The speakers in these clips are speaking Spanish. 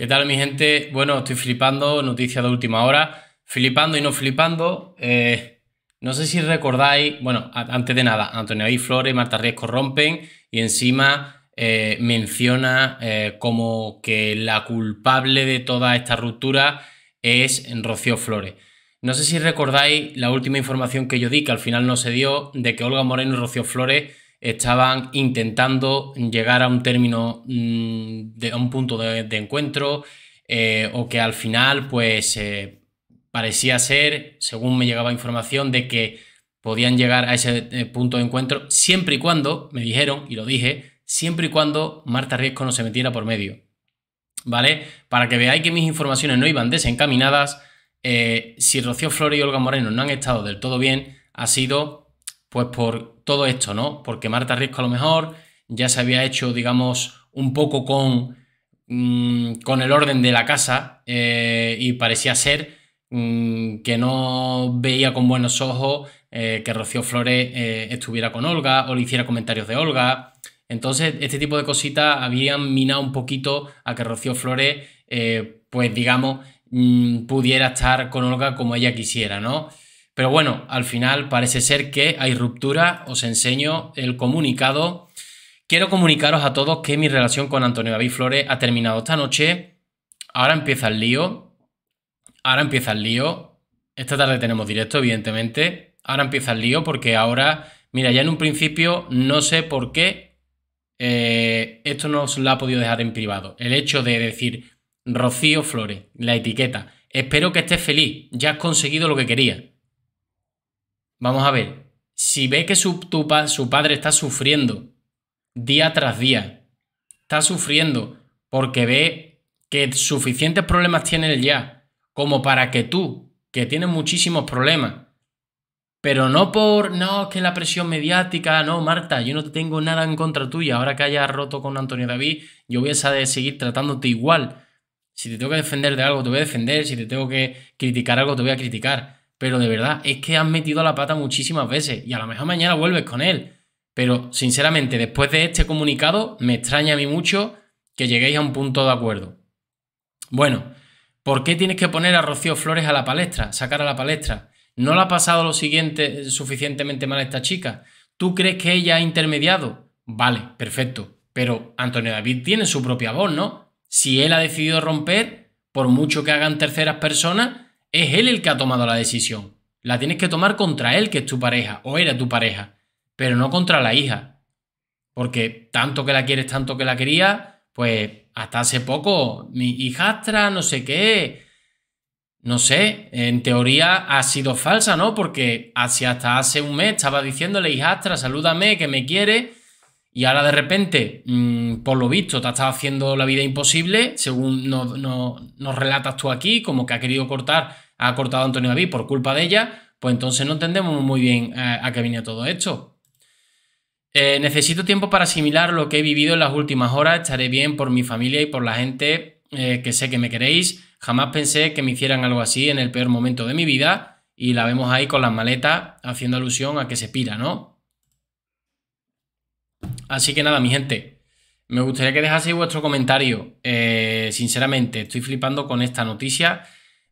¿Qué tal mi gente? Bueno, estoy flipando, noticia de última hora, flipando y no flipando. Eh, no sé si recordáis, bueno, antes de nada, Antonio y Flores Marta Riesco rompen y encima eh, menciona eh, como que la culpable de toda esta ruptura es Rocío Flores. No sé si recordáis la última información que yo di, que al final no se dio, de que Olga Moreno y Rocío Flores estaban intentando llegar a un término, mm, de, un punto de, encuentro, eh, o que al final, pues eh, parecía ser, según me llegaba información, de que podían llegar a ese eh, punto de encuentro siempre y cuando, me dijeron, y lo dije, siempre y cuando Marta Riesco no se metiera por medio. ¿Vale? Para que veáis que mis informaciones no iban desencaminadas, si Rocío Flores y Olga Moreno no han estado del todo bien, ha sido pues por todo esto, ¿no? Porque Marta Risco, a lo mejor ya se había hecho, digamos, un poco con, mm, con el orden de la casa eh, y parecía ser mm, que no veía con buenos ojos eh, que Rocío Flores eh, estuviera con Olga o le hiciera comentarios de Olga. Entonces, este tipo de cositas habían minado un poquito a que Rocío Flores, pues digamos, mm, pudiera estar con Olga como ella quisiera, ¿no? Pero bueno, al final parece ser que hay ruptura, os enseño el comunicado. Quiero comunicaros a todos que mi relación con Antonio David Flores ha terminado esta noche. Ahora empieza el lío. Ahora empieza el lío. Esta tarde tenemos directo, evidentemente. Ahora empieza el lío porque ahora, mira, ya en un principio no sé por qué eh, esto nos lo ha podido dejar en privado. El hecho de decir Rocío Flores, la etiqueta. Espero que estés feliz. Ya has conseguido lo que querías. Vamos a ver, si ve que su, su padre está sufriendo día tras día, está sufriendo porque ve que suficientes problemas tiene él ya, como para que tú, que tienes muchísimos problemas, pero no por, no, es que la presión mediática, no, Marta, yo no tengo nada en contra tuya. Ahora que hayas roto con Antonio David, yo voy a seguir tratándote igual. Si te tengo que defender de algo, te voy a defender. Si te tengo que criticar algo, te voy a criticar pero de verdad, es que has metido la pata muchísimas veces y a lo mejor mañana vuelves con él. Pero sinceramente, después de este comunicado, me extraña a mí mucho que lleguéis a un punto de acuerdo. Bueno, ¿por qué tienes que poner a Rocío Flores a la palestra, sacar a la palestra? ¿No le ha pasado lo siguiente eh, suficientemente mal a esta chica? ¿Tú crees que ella ha intermediado? Vale, perfecto. Pero Antonio David tiene su propia voz, ¿no? Si él ha decidido romper, por mucho que hagan terceras personas, es él el que ha tomado la decisión. La tienes que tomar contra él, que es tu pareja, o era tu pareja, pero no contra la hija. Porque tanto que la quieres, tanto que la quería, pues hasta hace poco, mi hijastra, no sé qué, no sé, en teoría ha sido falsa, ¿no? Porque hasta hace un mes estaba diciéndole, hijastra, salúdame, que me quiere, y ahora de repente, mm, por lo visto, te ha estado haciendo la vida imposible, según nos, relatas tú aquí, como que ha querido cortar, ha cortado a Antonio David por culpa de ella, pues entonces no entendemos muy bien eh, a, qué viene todo esto. Eh, necesito tiempo para asimilar lo que he vivido en las últimas horas, estaré bien por mi familia y por la gente eh, que sé que me queréis, jamás pensé que me hicieran algo así en el peor momento de mi vida y la vemos ahí con las maletas haciendo alusión a que se pira, ¿no? Así que nada, mi gente, me gustaría que dejaseis vuestro comentario. Eh, sinceramente, estoy flipando con esta noticia.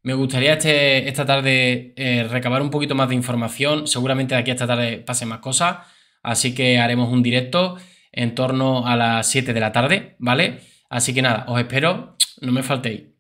Me gustaría este, esta tarde eh, recabar un poquito más de información. Seguramente de aquí a esta tarde pasen más cosas. Así que haremos un directo en torno a las 7 de la tarde, ¿vale? Así que nada, os espero. No me faltéis.